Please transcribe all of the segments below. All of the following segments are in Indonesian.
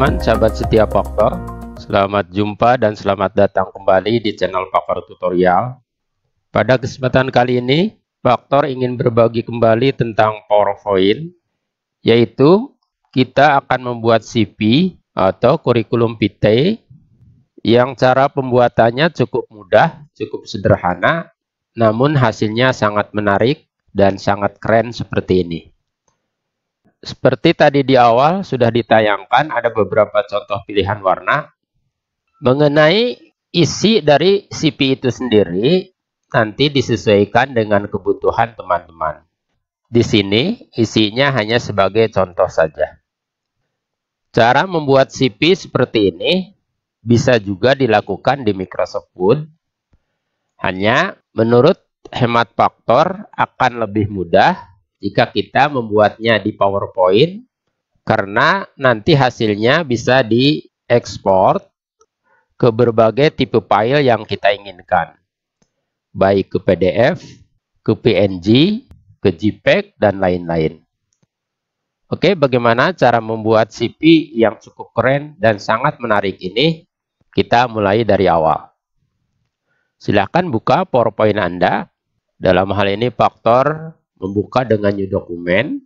teman-teman, sahabat setia Faktor. Selamat jumpa dan selamat datang kembali di channel Faktor Tutorial. Pada kesempatan kali ini, Faktor ingin berbagi kembali tentang PowerPoint, yaitu kita akan membuat CV atau kurikulum vitae yang cara pembuatannya cukup mudah, cukup sederhana, namun hasilnya sangat menarik dan sangat keren seperti ini seperti tadi di awal sudah ditayangkan ada beberapa contoh pilihan warna mengenai isi dari CP itu sendiri nanti disesuaikan dengan kebutuhan teman-teman. Di sini isinya hanya sebagai contoh saja. Cara membuat CP seperti ini bisa juga dilakukan di Microsoft Word. Hanya menurut hemat faktor akan lebih mudah jika kita membuatnya di PowerPoint karena nanti hasilnya bisa diekspor ke berbagai tipe file yang kita inginkan baik ke PDF, ke PNG, ke JPEG dan lain-lain. Oke, bagaimana cara membuat CP yang cukup keren dan sangat menarik ini? Kita mulai dari awal. Silakan buka PowerPoint Anda. Dalam hal ini faktor membuka dengan new dokumen.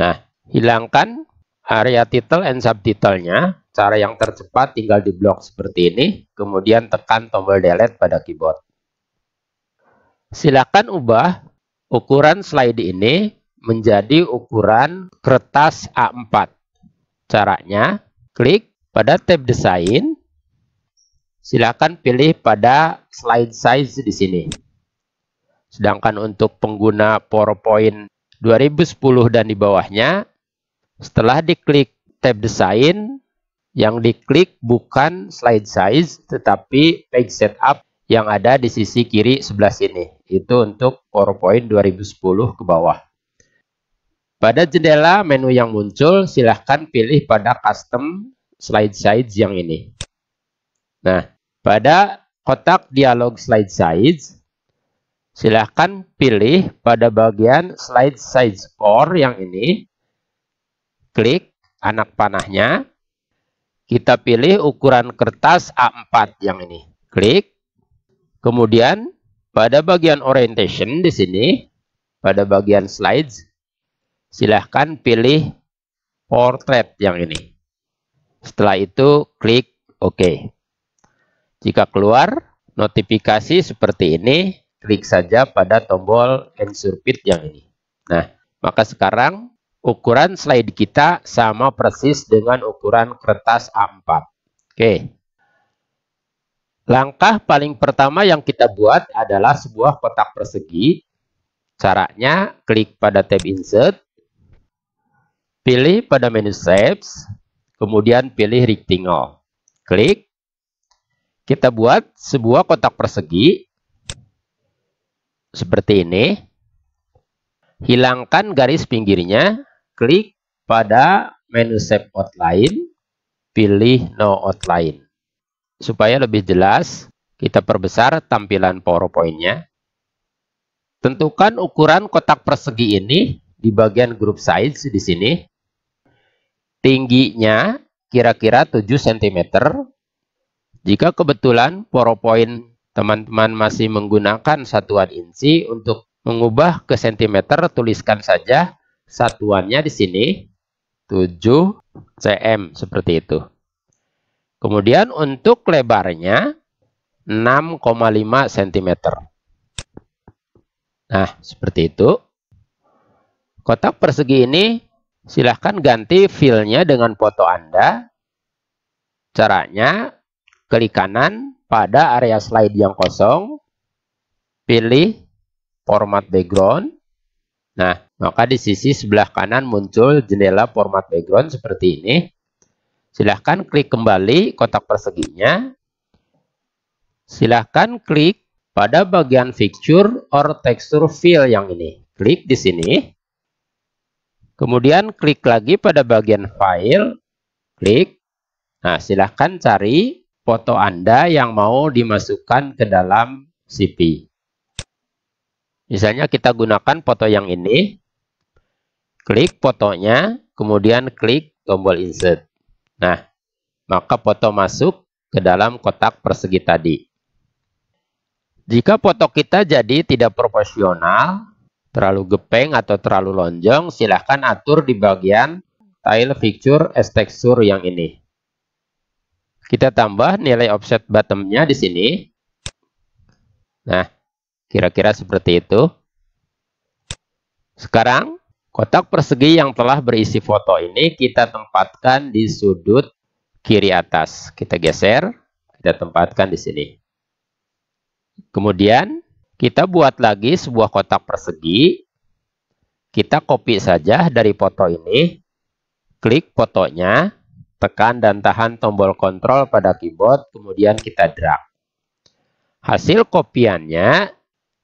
Nah, hilangkan area title and subtitlenya. Cara yang tercepat tinggal di blok seperti ini, kemudian tekan tombol delete pada keyboard. Silakan ubah ukuran slide ini menjadi ukuran kertas A4. Caranya, klik pada tab desain, silakan pilih pada slide size di sini. Sedangkan untuk pengguna PowerPoint 2010 dan di bawahnya, setelah diklik tab Design, yang diklik bukan slide size, tetapi page setup yang ada di sisi kiri sebelah sini. Itu untuk PowerPoint 2010 ke bawah. Pada jendela menu yang muncul, silahkan pilih pada custom slide size yang ini. Nah, pada kotak dialog slide size, Silahkan pilih pada bagian slide size 4 yang ini. Klik anak panahnya. Kita pilih ukuran kertas A4 yang ini. Klik. Kemudian pada bagian orientation di sini, pada bagian slides, silahkan pilih portrait yang ini. Setelah itu klik OK. Jika keluar notifikasi seperti ini, klik saja pada tombol Ensure Fit yang ini. Nah, maka sekarang ukuran slide kita sama persis dengan ukuran kertas A4. Oke. Langkah paling pertama yang kita buat adalah sebuah kotak persegi. Caranya, klik pada tab Insert, pilih pada menu Shapes, kemudian pilih Rectangle. Klik. Kita buat sebuah kotak persegi seperti ini. Hilangkan garis pinggirnya, klik pada menu shape outline, pilih no outline. Supaya lebih jelas, kita perbesar tampilan PowerPoint-nya. Tentukan ukuran kotak persegi ini di bagian group size di sini. Tingginya kira-kira 7 cm. Jika kebetulan PowerPoint teman-teman masih menggunakan satuan inci untuk mengubah ke sentimeter, tuliskan saja satuannya di sini 7 cm seperti itu. Kemudian untuk lebarnya 6,5 cm. Nah, seperti itu. Kotak persegi ini silahkan ganti filenya dengan foto Anda. Caranya Klik kanan pada area slide yang kosong, pilih format background. Nah, maka di sisi sebelah kanan muncul jendela format background seperti ini. Silahkan klik kembali kotak perseginya. Silahkan klik pada bagian fixture or texture fill yang ini. Klik di sini. Kemudian klik lagi pada bagian file. Klik. Nah, silahkan cari foto Anda yang mau dimasukkan ke dalam CV. Misalnya kita gunakan foto yang ini, klik fotonya, kemudian klik tombol insert. Nah, maka foto masuk ke dalam kotak persegi tadi. Jika foto kita jadi tidak proporsional, terlalu gepeng atau terlalu lonjong, silahkan atur di bagian tile fixture texture yang ini. Kita tambah nilai offset bottomnya di sini. Nah, kira-kira seperti itu. Sekarang, kotak persegi yang telah berisi foto ini kita tempatkan di sudut kiri atas. Kita geser, kita tempatkan di sini. Kemudian, kita buat lagi sebuah kotak persegi. Kita copy saja dari foto ini. Klik fotonya. Tekan dan tahan tombol kontrol pada keyboard, kemudian kita drag. Hasil kopiannya,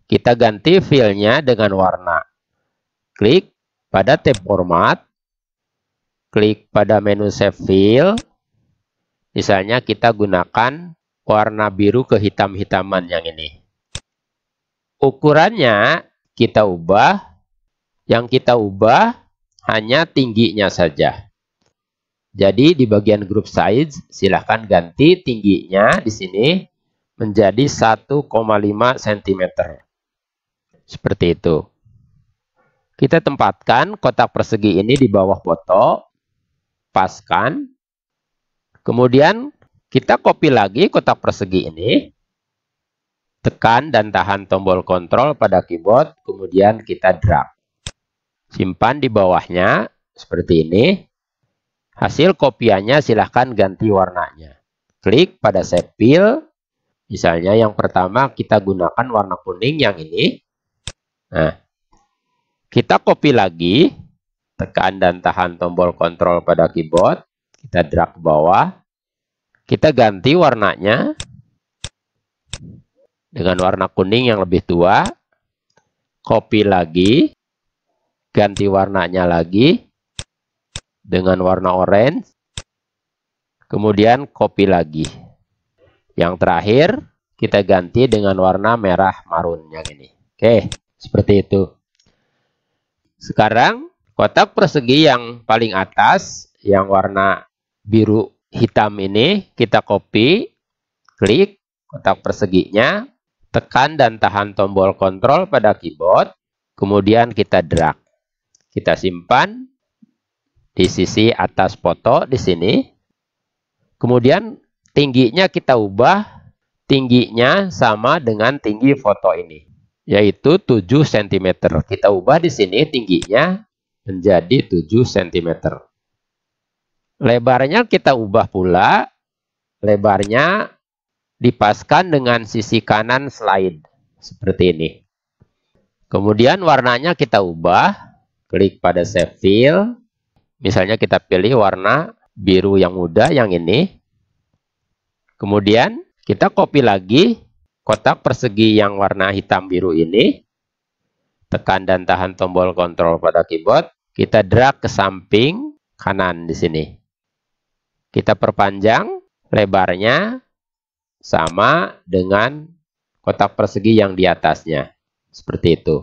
kita ganti filenya dengan warna. Klik pada tab format, klik pada menu save file. Misalnya kita gunakan warna biru ke hitam-hitaman yang ini. Ukurannya kita ubah, yang kita ubah hanya tingginya saja. Jadi di bagian group size silahkan ganti tingginya di sini menjadi 1,5 cm. Seperti itu. Kita tempatkan kotak persegi ini di bawah foto. Paskan. Kemudian kita copy lagi kotak persegi ini. Tekan dan tahan tombol kontrol pada keyboard. Kemudian kita drag. Simpan di bawahnya seperti ini. Hasil kopiannya silahkan ganti warnanya. Klik pada set fill. Misalnya yang pertama kita gunakan warna kuning yang ini. Nah, kita copy lagi. Tekan dan tahan tombol kontrol pada keyboard. Kita drag ke bawah. Kita ganti warnanya dengan warna kuning yang lebih tua. Copy lagi. Ganti warnanya lagi dengan warna orange. Kemudian copy lagi. Yang terakhir kita ganti dengan warna merah marun yang ini. Oke, seperti itu. Sekarang kotak persegi yang paling atas yang warna biru hitam ini kita copy, klik kotak perseginya, tekan dan tahan tombol kontrol pada keyboard, kemudian kita drag. Kita simpan, di sisi atas foto di sini. Kemudian tingginya kita ubah tingginya sama dengan tinggi foto ini, yaitu 7 cm. Kita ubah di sini tingginya menjadi 7 cm. Lebarnya kita ubah pula, lebarnya dipaskan dengan sisi kanan slide seperti ini. Kemudian warnanya kita ubah, klik pada save fill Misalnya kita pilih warna biru yang muda yang ini. Kemudian kita copy lagi kotak persegi yang warna hitam biru ini. Tekan dan tahan tombol kontrol pada keyboard. Kita drag ke samping kanan di sini. Kita perpanjang lebarnya sama dengan kotak persegi yang di atasnya. Seperti itu.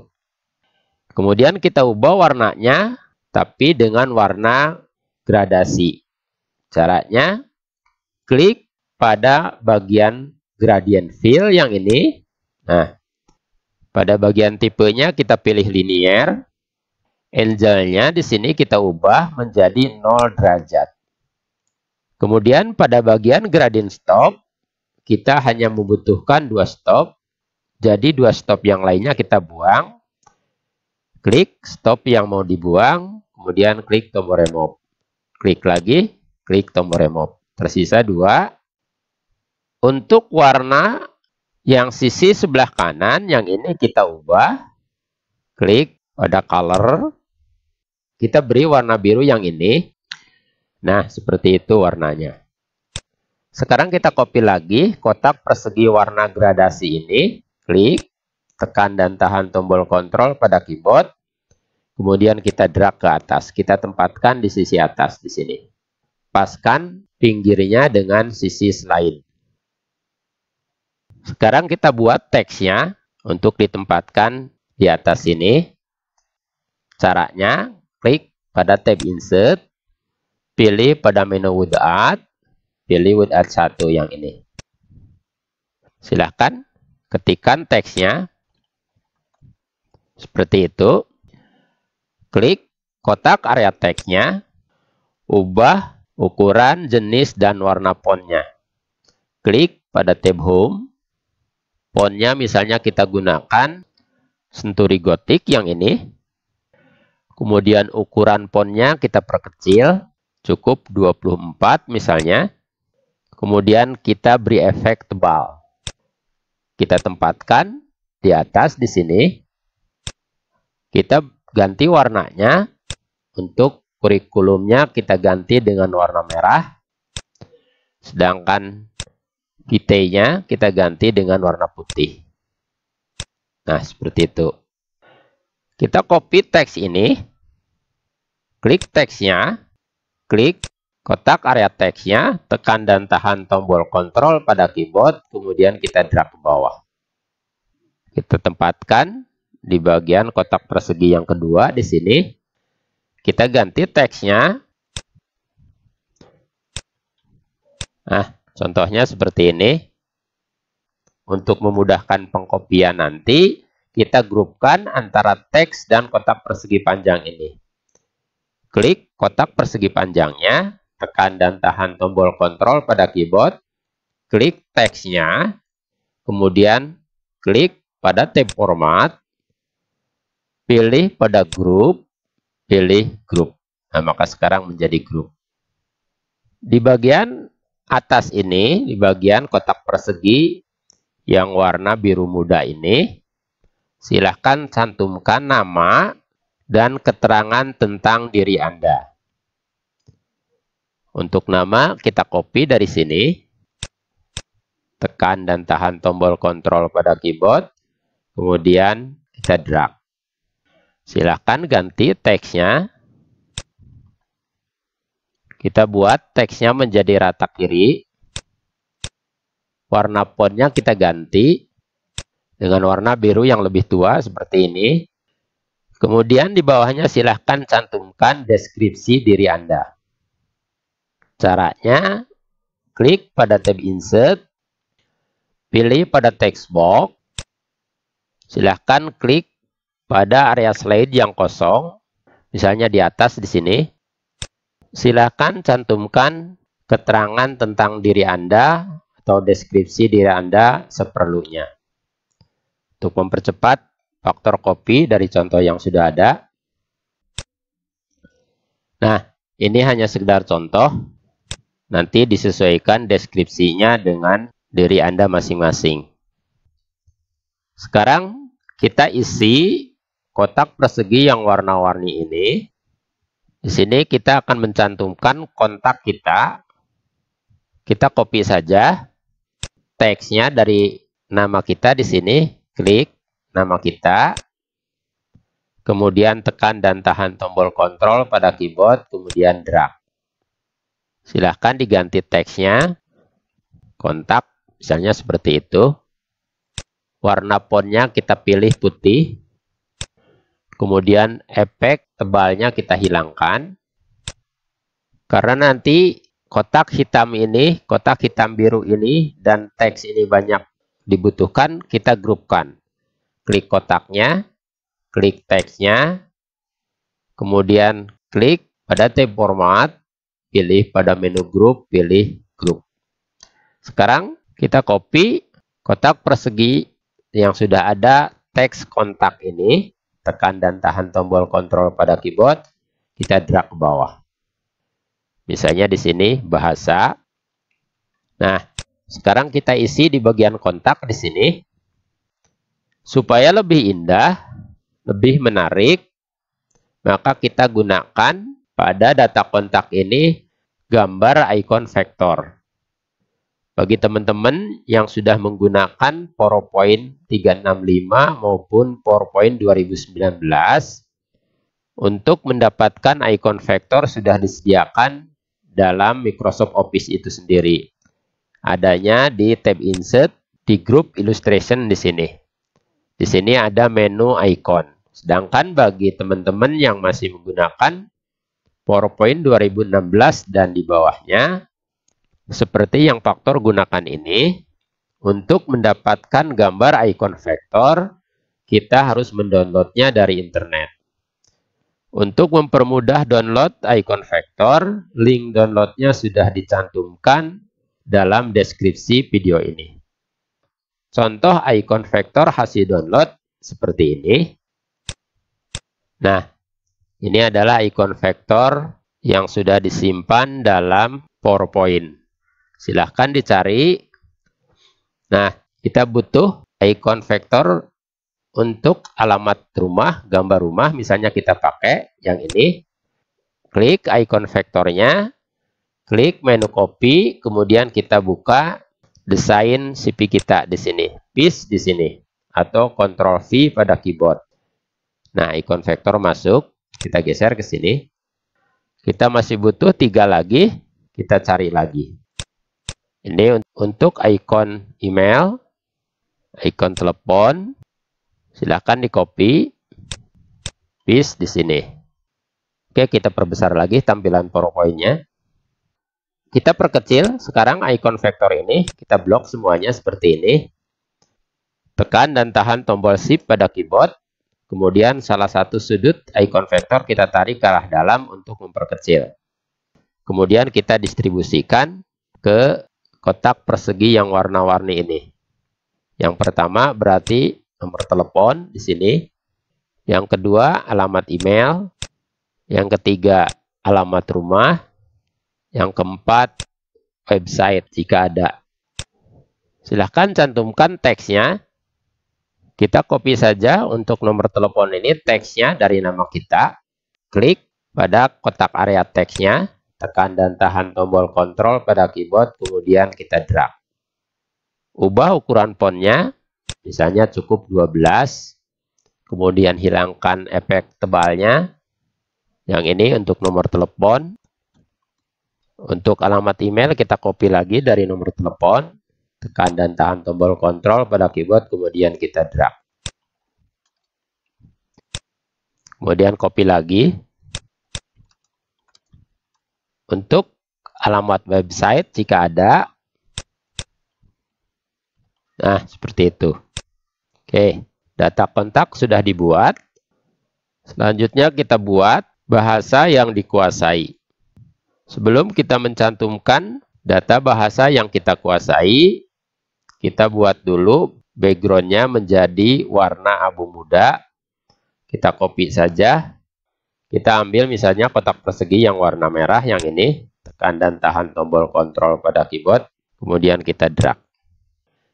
Kemudian kita ubah warnanya tapi dengan warna gradasi. Caranya, klik pada bagian gradient fill yang ini. Nah, pada bagian tipenya kita pilih linear. Angelnya di sini kita ubah menjadi 0 derajat. Kemudian pada bagian gradient stop, kita hanya membutuhkan dua stop. Jadi dua stop yang lainnya kita buang. Klik stop yang mau dibuang, Kemudian klik tombol remove. Klik lagi, klik tombol remove. Tersisa dua. Untuk warna yang sisi sebelah kanan, yang ini kita ubah. Klik pada color. Kita beri warna biru yang ini. Nah, seperti itu warnanya. Sekarang kita copy lagi kotak persegi warna gradasi ini. Klik, tekan dan tahan tombol kontrol pada keyboard. Kemudian kita drag ke atas. Kita tempatkan di sisi atas di sini. Paskan pinggirnya dengan sisi selain. Sekarang kita buat teksnya untuk ditempatkan di atas sini. Caranya, klik pada tab insert. Pilih pada menu wood art. Pilih wood art 1 yang ini. Silahkan ketikan teksnya. Seperti itu. Klik kotak area tag-nya, ubah ukuran, jenis, dan warna fontnya. Klik pada tab Home. Fontnya misalnya kita gunakan Century Gothic yang ini. Kemudian ukuran fontnya kita perkecil, cukup 24 misalnya. Kemudian kita beri efek tebal. Kita tempatkan di atas di sini. Kita ganti warnanya. Untuk kurikulumnya kita ganti dengan warna merah. Sedangkan kitenya kita ganti dengan warna putih. Nah, seperti itu. Kita copy teks ini. Klik teksnya. Klik kotak area teksnya. Tekan dan tahan tombol Control pada keyboard. Kemudian kita drag ke bawah. Kita tempatkan di bagian kotak persegi yang kedua di sini. Kita ganti teksnya. Nah, contohnya seperti ini. Untuk memudahkan pengkopian nanti, kita grupkan antara teks dan kotak persegi panjang ini. Klik kotak persegi panjangnya, tekan dan tahan tombol kontrol pada keyboard, klik teksnya, kemudian klik pada tab format, pilih pada grup, pilih grup. Nah, maka sekarang menjadi grup. Di bagian atas ini, di bagian kotak persegi yang warna biru muda ini, silahkan cantumkan nama dan keterangan tentang diri Anda. Untuk nama, kita copy dari sini. Tekan dan tahan tombol kontrol pada keyboard. Kemudian kita drag. Silahkan ganti teksnya. Kita buat teksnya menjadi rata kiri. Warna fontnya kita ganti dengan warna biru yang lebih tua seperti ini. Kemudian di bawahnya silahkan cantumkan deskripsi diri Anda. Caranya, klik pada tab Insert, pilih pada text box, silahkan klik pada area slide yang kosong, misalnya di atas di sini, silakan cantumkan keterangan tentang diri Anda atau deskripsi diri Anda seperlunya. Untuk mempercepat faktor copy dari contoh yang sudah ada. Nah, ini hanya sekedar contoh. Nanti disesuaikan deskripsinya dengan diri Anda masing-masing. Sekarang kita isi Kotak persegi yang warna-warni ini, di sini kita akan mencantumkan kontak kita. Kita copy saja teksnya dari nama kita di sini, klik nama kita, kemudian tekan dan tahan tombol kontrol pada keyboard, kemudian drag. Silahkan diganti teksnya, kontak, misalnya seperti itu. Warna fontnya kita pilih putih, Kemudian efek tebalnya kita hilangkan. Karena nanti kotak hitam ini, kotak hitam biru ini, dan teks ini banyak dibutuhkan, kita grupkan. Klik kotaknya, klik teksnya, kemudian klik pada tab format, pilih pada menu grup, pilih grup. Sekarang kita copy kotak persegi yang sudah ada teks kontak ini tekan dan tahan tombol kontrol pada keyboard, kita drag ke bawah. Misalnya di sini bahasa. Nah, sekarang kita isi di bagian kontak di sini. Supaya lebih indah, lebih menarik, maka kita gunakan pada data kontak ini gambar ikon vektor. Bagi teman-teman yang sudah menggunakan PowerPoint 365 maupun PowerPoint 2019, untuk mendapatkan icon vektor sudah disediakan dalam Microsoft Office itu sendiri. Adanya di tab Insert, di grup Illustration di sini. Di sini ada menu icon. Sedangkan bagi teman-teman yang masih menggunakan PowerPoint 2016 dan di bawahnya, seperti yang faktor gunakan ini, untuk mendapatkan gambar ikon vektor, kita harus mendownloadnya dari internet. Untuk mempermudah download ikon vektor, link downloadnya sudah dicantumkan dalam deskripsi video ini. Contoh ikon vektor hasil download seperti ini. Nah, ini adalah ikon vektor yang sudah disimpan dalam PowerPoint. Silahkan dicari. Nah, kita butuh icon vektor untuk alamat rumah, gambar rumah. Misalnya kita pakai yang ini. Klik icon vektornya. Klik menu copy, kemudian kita buka desain CP kita di sini. Piece di sini. Atau Ctrl V pada keyboard. Nah, icon vektor masuk. Kita geser ke sini. Kita masih butuh tiga lagi. Kita cari lagi. Ini untuk icon email, icon telepon, silakan di copy, paste di sini. Oke, kita perbesar lagi tampilan PowerPoint-nya. Kita perkecil, sekarang icon vektor ini, kita blok semuanya seperti ini. Tekan dan tahan tombol shift pada keyboard, kemudian salah satu sudut icon vektor kita tarik ke arah dalam untuk memperkecil. Kemudian kita distribusikan ke kotak persegi yang warna-warni ini. Yang pertama berarti nomor telepon di sini. Yang kedua alamat email. Yang ketiga alamat rumah. Yang keempat website jika ada. Silahkan cantumkan teksnya. Kita copy saja untuk nomor telepon ini teksnya dari nama kita. Klik pada kotak area teksnya. Tekan dan tahan tombol kontrol pada keyboard, kemudian kita drag. Ubah ukuran fontnya, misalnya cukup 12. Kemudian hilangkan efek tebalnya. Yang ini untuk nomor telepon. Untuk alamat email kita copy lagi dari nomor telepon. Tekan dan tahan tombol kontrol pada keyboard, kemudian kita drag. Kemudian copy lagi. Untuk alamat website jika ada. Nah, seperti itu. Oke, data kontak sudah dibuat. Selanjutnya kita buat bahasa yang dikuasai. Sebelum kita mencantumkan data bahasa yang kita kuasai, kita buat dulu backgroundnya menjadi warna abu muda. Kita copy saja kita ambil misalnya kotak persegi yang warna merah yang ini, tekan dan tahan tombol kontrol pada keyboard, kemudian kita drag.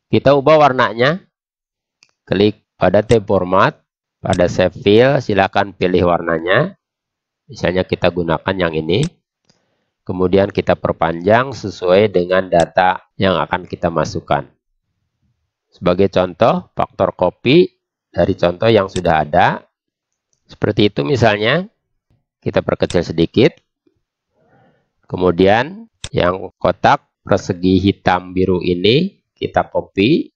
Kita ubah warnanya, klik pada tab format, pada save fill silakan pilih warnanya. Misalnya kita gunakan yang ini. Kemudian kita perpanjang sesuai dengan data yang akan kita masukkan. Sebagai contoh, faktor copy dari contoh yang sudah ada. Seperti itu misalnya kita perkecil sedikit. Kemudian yang kotak persegi hitam biru ini kita copy,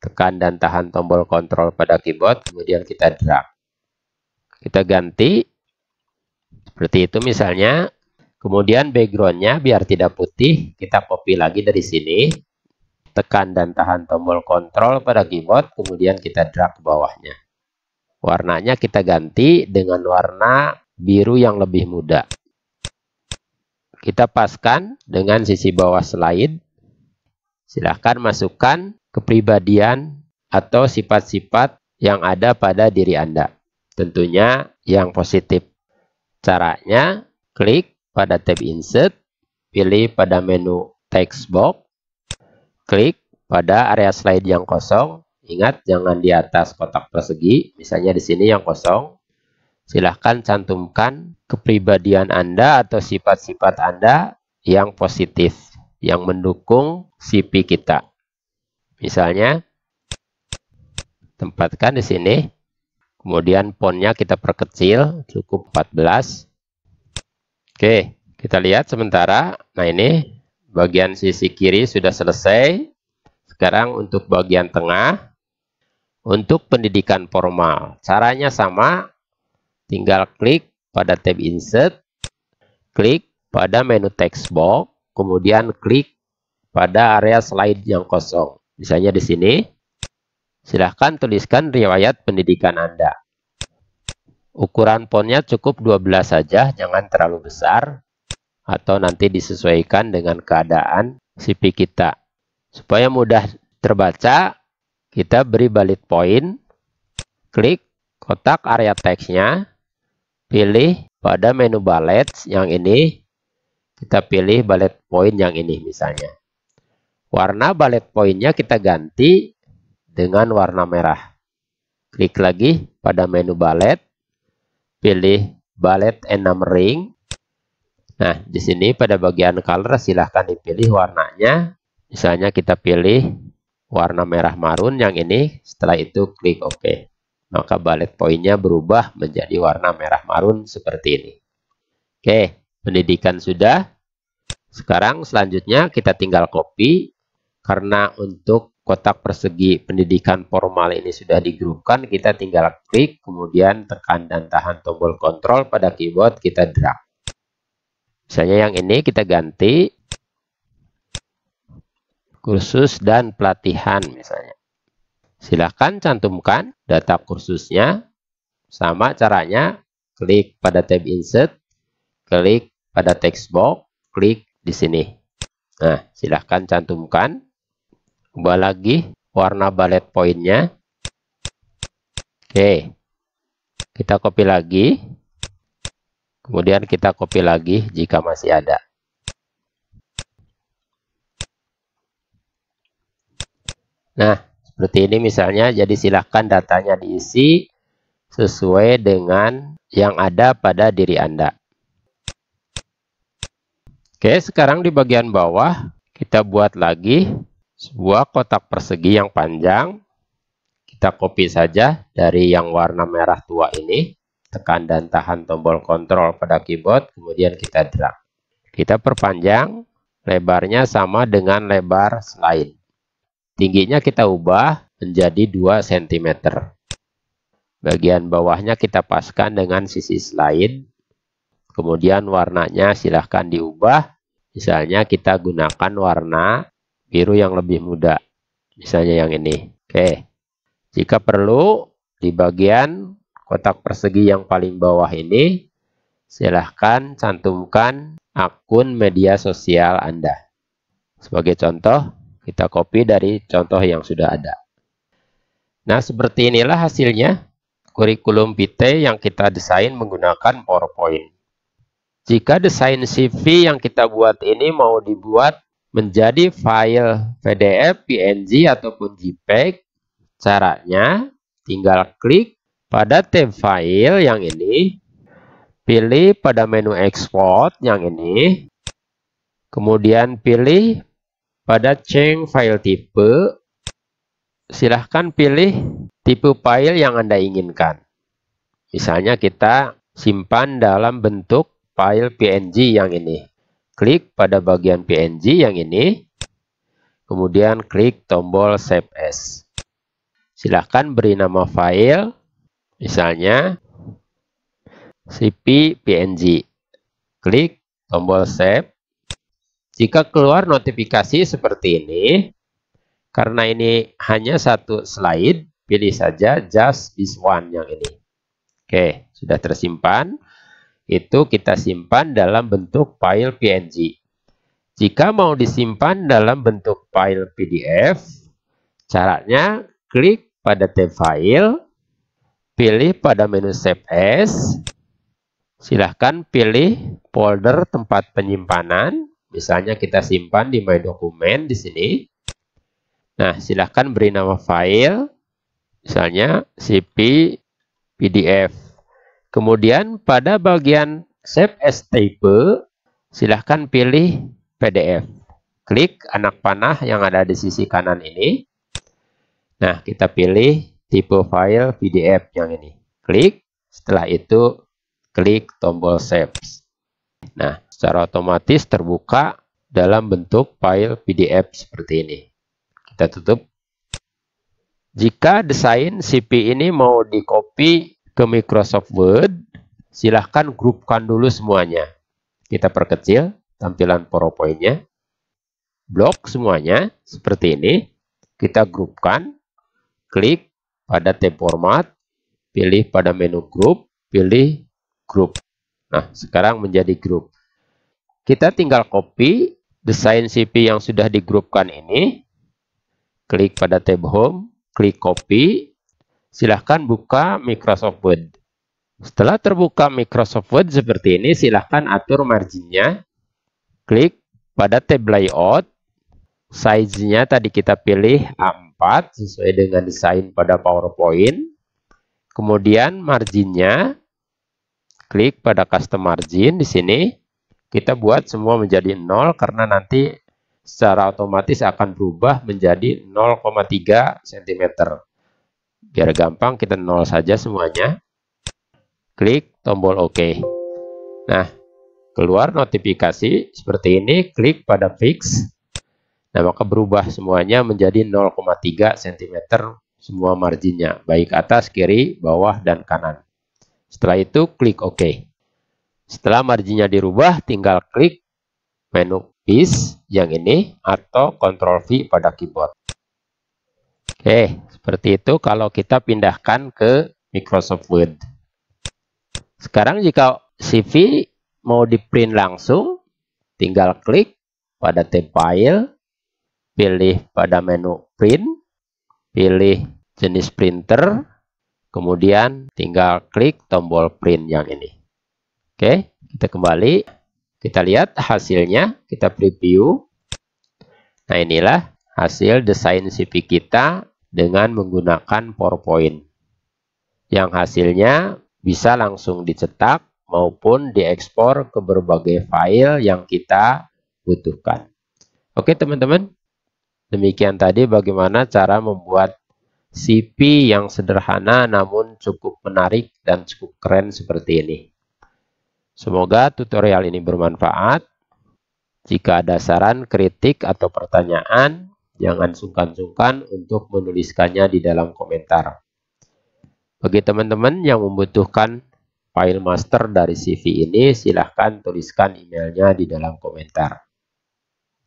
tekan dan tahan tombol kontrol pada keyboard, kemudian kita drag. Kita ganti seperti itu misalnya. Kemudian backgroundnya biar tidak putih, kita copy lagi dari sini. Tekan dan tahan tombol kontrol pada keyboard, kemudian kita drag ke bawahnya. Warnanya kita ganti dengan warna biru yang lebih muda. Kita paskan dengan sisi bawah slide. Silahkan masukkan kepribadian atau sifat-sifat yang ada pada diri Anda. Tentunya yang positif. Caranya, klik pada tab Insert, pilih pada menu Text Box, klik pada area slide yang kosong. Ingat, jangan di atas kotak persegi. Misalnya di sini yang kosong, silahkan cantumkan kepribadian Anda atau sifat-sifat Anda yang positif, yang mendukung CP kita. Misalnya, tempatkan di sini, kemudian fontnya kita perkecil, cukup 14. Oke, kita lihat sementara. Nah ini, bagian sisi kiri sudah selesai. Sekarang untuk bagian tengah, untuk pendidikan formal. Caranya sama, Tinggal klik pada tab Insert, klik pada menu text box, kemudian klik pada area slide yang kosong. Misalnya di sini, silahkan tuliskan riwayat pendidikan Anda. Ukuran fontnya cukup 12 saja, jangan terlalu besar, atau nanti disesuaikan dengan keadaan CV kita. Supaya mudah terbaca, kita beri balik poin, klik kotak area teksnya, pilih pada menu bullet yang ini kita pilih bullet point yang ini misalnya warna bullet pointnya kita ganti dengan warna merah klik lagi pada menu bullet pilih bullet enam ring. nah di sini pada bagian color silahkan dipilih warnanya misalnya kita pilih warna merah marun yang ini setelah itu klik OK maka bullet pointnya berubah menjadi warna merah marun seperti ini. Oke, pendidikan sudah. Sekarang selanjutnya kita tinggal copy karena untuk kotak persegi pendidikan formal ini sudah digrupkan, kita tinggal klik kemudian tekan dan tahan tombol kontrol pada keyboard kita drag. Misalnya yang ini kita ganti kursus dan pelatihan misalnya. Silahkan cantumkan data kursusnya. Sama caranya, klik pada tab insert, klik pada text box, klik di sini. Nah, silahkan cantumkan. Ubah lagi warna bullet pointnya. Oke, kita copy lagi. Kemudian kita copy lagi jika masih ada. Nah, seperti ini misalnya, jadi silahkan datanya diisi sesuai dengan yang ada pada diri Anda. Oke, sekarang di bagian bawah kita buat lagi sebuah kotak persegi yang panjang. Kita copy saja dari yang warna merah tua ini. Tekan dan tahan tombol kontrol pada keyboard, kemudian kita drag. Kita perpanjang lebarnya sama dengan lebar selain Tingginya kita ubah menjadi 2 cm. Bagian bawahnya kita paskan dengan sisi lain. Kemudian warnanya silahkan diubah. Misalnya kita gunakan warna biru yang lebih muda. Misalnya yang ini. Oke. Jika perlu, di bagian kotak persegi yang paling bawah ini, silahkan cantumkan akun media sosial Anda. Sebagai contoh, kita copy dari contoh yang sudah ada. Nah, seperti inilah hasilnya kurikulum vitae yang kita desain menggunakan PowerPoint. Jika desain CV yang kita buat ini mau dibuat menjadi file PDF, PNG, ataupun JPEG, caranya tinggal klik pada tab file yang ini, pilih pada menu export yang ini, kemudian pilih pada change file tipe, silahkan pilih tipe file yang Anda inginkan. Misalnya kita simpan dalam bentuk file PNG yang ini. Klik pada bagian PNG yang ini, kemudian klik tombol Save As. Silahkan beri nama file, misalnya CP PNG. Klik tombol Save. Jika keluar notifikasi seperti ini, karena ini hanya satu slide, pilih saja just this one yang ini. Oke, sudah tersimpan. Itu kita simpan dalam bentuk file PNG. Jika mau disimpan dalam bentuk file PDF, caranya klik pada tab file, pilih pada menu save as, silahkan pilih folder tempat penyimpanan, Misalnya kita simpan di My Document di sini. Nah, silahkan beri nama file, misalnya CP PDF. Kemudian pada bagian Save as Table, silahkan pilih PDF. Klik anak panah yang ada di sisi kanan ini. Nah, kita pilih tipe file PDF yang ini. Klik, setelah itu klik tombol Save. Nah, secara otomatis terbuka dalam bentuk file PDF seperti ini. Kita tutup. Jika desain CP ini mau di ke Microsoft Word, silahkan grupkan dulu semuanya. Kita perkecil tampilan PowerPoint-nya. Blok semuanya seperti ini. Kita grupkan. Klik pada tab format. Pilih pada menu Group. Pilih Group. Nah, sekarang menjadi grup. Kita tinggal copy desain CP yang sudah digrupkan ini. Klik pada tab Home, klik copy. Silahkan buka Microsoft Word. Setelah terbuka Microsoft Word seperti ini, silahkan atur marginnya. Klik pada tab Layout. Size-nya tadi kita pilih A4 sesuai dengan desain pada PowerPoint. Kemudian marginnya, klik pada custom margin di sini kita buat semua menjadi 0 karena nanti secara otomatis akan berubah menjadi 0,3 cm. Biar gampang kita 0 saja semuanya. Klik tombol OK. Nah, keluar notifikasi seperti ini, klik pada fix. Nah, maka berubah semuanya menjadi 0,3 cm semua marginnya, baik atas, kiri, bawah, dan kanan. Setelah itu, klik OK. Setelah marginnya dirubah, tinggal klik menu Bis yang ini atau Ctrl V pada keyboard. Oke, seperti itu kalau kita pindahkan ke Microsoft Word. Sekarang jika CV mau di-print langsung, tinggal klik pada tab file, pilih pada menu print, pilih jenis printer, kemudian tinggal klik tombol print yang ini. Oke, kita kembali. Kita lihat hasilnya, kita preview. Nah, inilah hasil desain CV kita dengan menggunakan PowerPoint. Yang hasilnya bisa langsung dicetak maupun diekspor ke berbagai file yang kita butuhkan. Oke teman-teman, demikian tadi bagaimana cara membuat CV yang sederhana namun cukup menarik dan cukup keren seperti ini. Semoga tutorial ini bermanfaat. Jika ada saran, kritik, atau pertanyaan, jangan sungkan-sungkan untuk menuliskannya di dalam komentar. Bagi teman-teman yang membutuhkan file master dari CV ini, silahkan tuliskan emailnya di dalam komentar.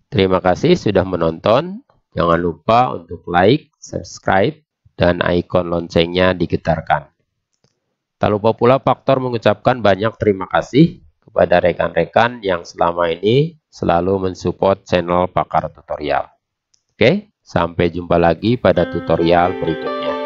Terima kasih sudah menonton. Jangan lupa untuk like, subscribe, dan ikon loncengnya digetarkan. Tak lupa pula faktor mengucapkan banyak terima kasih kepada rekan-rekan yang selama ini selalu mensupport channel Pakar Tutorial. Oke, sampai jumpa lagi pada tutorial berikutnya.